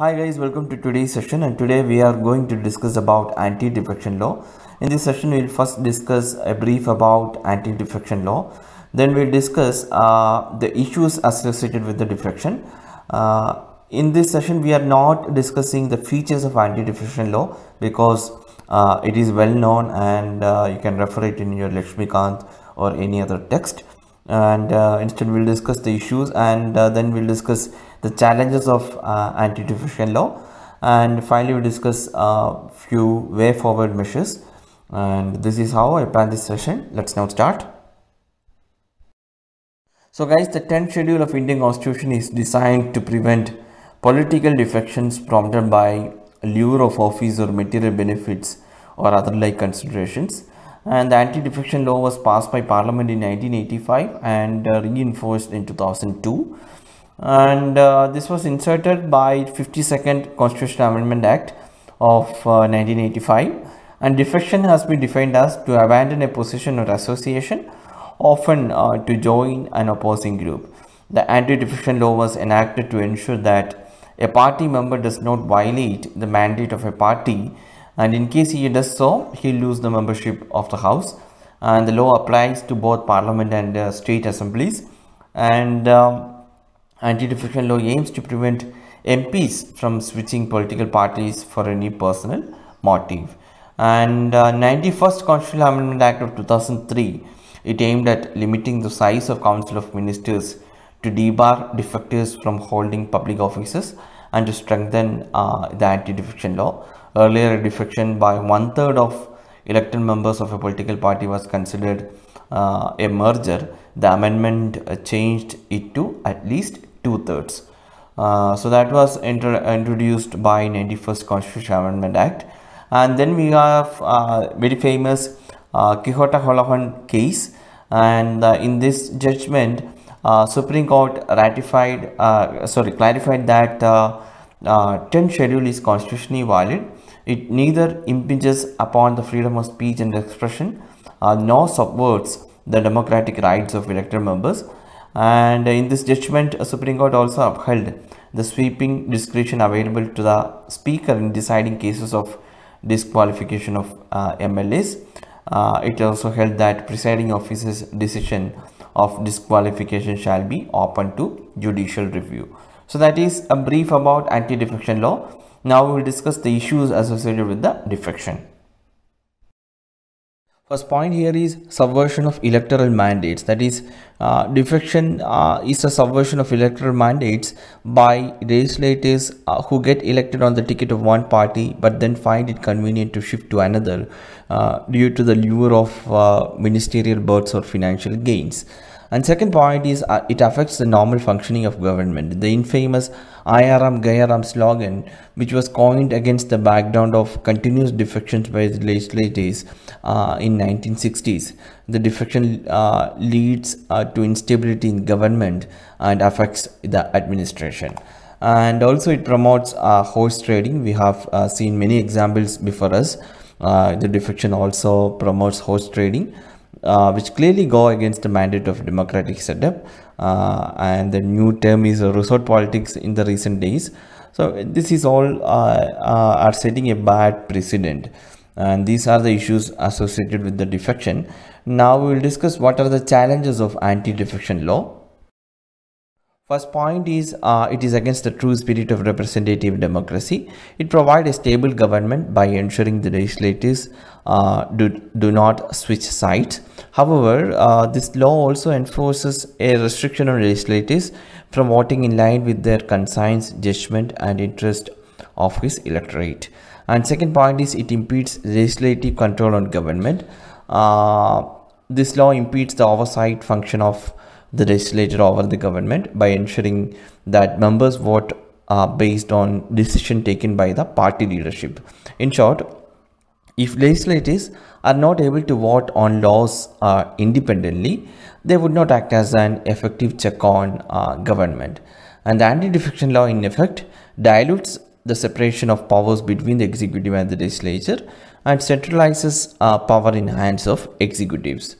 Hi guys, welcome to today's session and today we are going to discuss about anti-defection law. In this session, we will first discuss a brief about anti-defection law. Then we'll discuss uh, the issues associated with the defection. Uh, in this session, we are not discussing the features of anti-defection law because uh, it is well known and uh, you can refer it in your Lakshmikant or any other text and uh, instead we'll discuss the issues and uh, then we'll discuss the challenges of uh, anti-diffusion law and finally we we'll discuss a few way forward measures and this is how I plan this session. Let's now start. So guys, the 10th schedule of Indian constitution is designed to prevent political defections prompted by lure of office or material benefits or other like considerations and the anti-defection law was passed by parliament in 1985 and uh, reinforced in 2002 and uh, this was inserted by 52nd constitutional amendment act of uh, 1985 and defection has been defined as to abandon a position or association often uh, to join an opposing group the anti-defection law was enacted to ensure that a party member does not violate the mandate of a party and in case he does so he'll lose the membership of the house and the law applies to both parliament and uh, state assemblies and um, anti-defection law aims to prevent MPs from switching political parties for any personal motive and uh, 91st constitutional amendment act of 2003 it aimed at limiting the size of council of ministers to debar defectors from holding public offices and to strengthen uh, the anti-defection law Earlier, a defection by one third of elected members of a political party was considered uh, a merger. The amendment uh, changed it to at least two thirds. Uh, so that was introduced by 91st Constitution Amendment Act. And then we have uh, very famous uh, Quixota Holohan case. And uh, in this judgment, uh, Supreme Court ratified, uh, sorry, clarified that 10 schedule is constitutionally valid it neither impinges upon the freedom of speech and expression uh, nor subverts the democratic rights of elected members. And in this judgment, Supreme Court also upheld the sweeping discretion available to the speaker in deciding cases of disqualification of uh, MLAs. Uh, it also held that presiding officer's decision of disqualification shall be open to judicial review. So that is a brief about anti defection law. Now we will discuss the issues associated with the defection. First point here is subversion of electoral mandates. That is, uh, uh, is a subversion of electoral mandates by legislators uh, who get elected on the ticket of one party but then find it convenient to shift to another uh, due to the lure of uh, ministerial berths or financial gains. And second point is uh, it affects the normal functioning of government. The infamous IRM Gayaram slogan, which was coined against the background of continuous defections by the legislators uh, in 1960s. The defection uh, leads uh, to instability in government and affects the administration. And also it promotes uh, horse trading. We have uh, seen many examples before us. the defection also promotes horse trading uh, which clearly go against the mandate of democratic setup uh, and the new term is resort politics in the recent days so this is all uh, uh, are setting a bad precedent and these are the issues associated with the defection now we will discuss what are the challenges of anti-defection law First point is uh, it is against the true spirit of representative democracy. It provides a stable government by ensuring the legislators uh, do, do not switch sides. However, uh, this law also enforces a restriction on legislators from voting in line with their conscience, judgment and interest of his electorate. And second point is it impedes legislative control on government. Uh, this law impedes the oversight function of the legislature over the government by ensuring that members vote are uh, based on decision taken by the party leadership. In short, if legislators are not able to vote on laws uh, independently, they would not act as an effective check on uh, government. And the anti-defection law in effect dilutes the separation of powers between the executive and the legislature and centralizes uh, power in hands of executives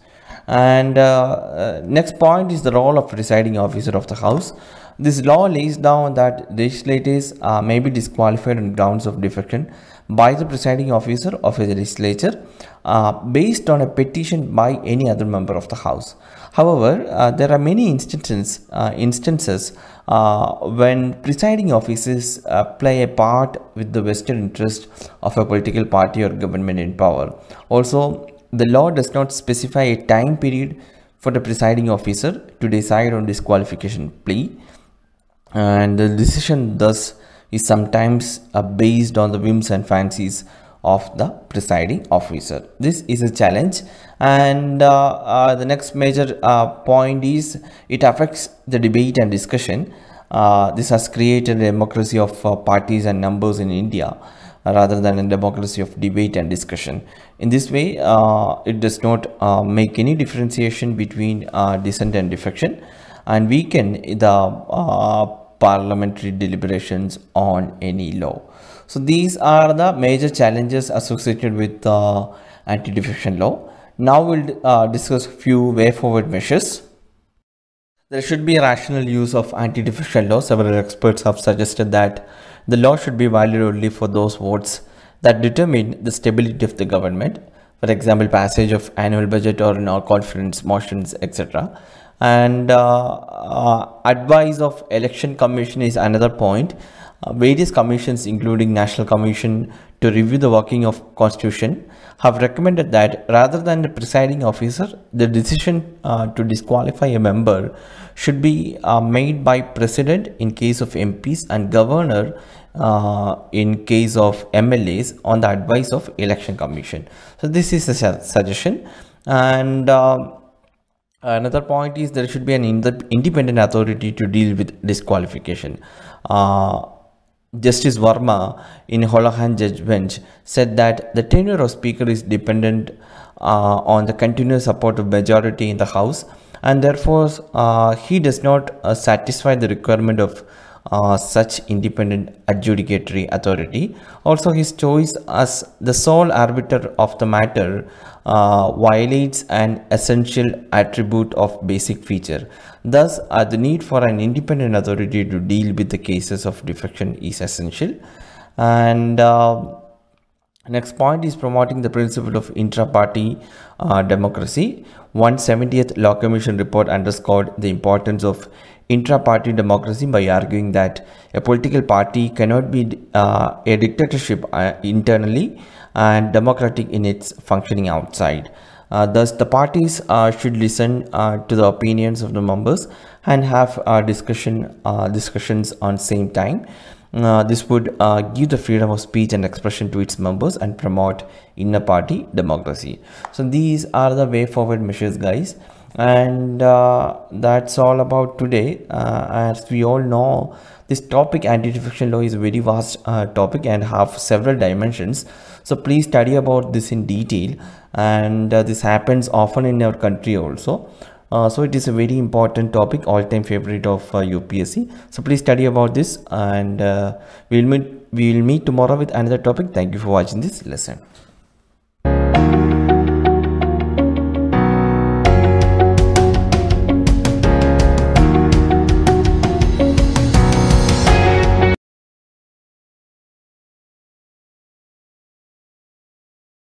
and uh, uh, next point is the role of presiding officer of the house this law lays down that legislators uh, may be disqualified on grounds of defection by the presiding officer of a legislature uh, based on a petition by any other member of the house however uh, there are many instances uh, instances uh, when presiding officers play a part with the vested interest of a political party or government in power also the law does not specify a time period for the presiding officer to decide on disqualification plea and the decision thus is sometimes uh, based on the whims and fancies of the presiding officer. This is a challenge and uh, uh, the next major uh, point is it affects the debate and discussion. Uh, this has created a democracy of uh, parties and numbers in India rather than a democracy of debate and discussion. In this way, uh, it does not uh, make any differentiation between uh, dissent and defection and weaken the uh, parliamentary deliberations on any law. So these are the major challenges associated with the uh, anti-defection law. Now we'll uh, discuss few way forward measures. There should be a rational use of anti-defection law. Several experts have suggested that the law should be valid only for those votes that determine the stability of the government, for example, passage of annual budget or no conference motions, etc. And uh, uh, advice of election commission is another point. Uh, various commissions, including National Commission, to review the working of constitution have recommended that rather than the presiding officer, the decision uh, to disqualify a member should be uh, made by president in case of MPs and governor uh, in case of MLAs on the advice of election commission. So this is a suggestion and uh, another point is there should be an independent authority to deal with disqualification uh, Justice Verma in Holahan Judge Bench said that the tenure of Speaker is dependent uh, on the continuous support of majority in the House and therefore uh, he does not uh, satisfy the requirement of uh, such independent adjudicatory authority. Also, his choice as the sole arbiter of the matter uh, violates an essential attribute of basic feature. Thus, uh, the need for an independent authority to deal with the cases of defection is essential. And uh, Next point is promoting the principle of intra-party uh, democracy. 170th Law Commission report underscored the importance of intra-party democracy by arguing that a political party cannot be uh, a dictatorship uh, internally and democratic in its functioning outside. Uh, thus, the parties uh, should listen uh, to the opinions of the members and have uh, discussion discussions on same time. this would give the freedom of speech and expression to its members and promote inner party democracy. So these are the way forward measures guys and uh, that's all about today uh, as we all know this topic anti Defection law is a very vast uh, topic and have several dimensions so please study about this in detail and uh, this happens often in our country also uh, so it is a very important topic all-time favorite of UPSC uh, so please study about this and we'll meet we'll meet tomorrow with another topic thank you for watching this lesson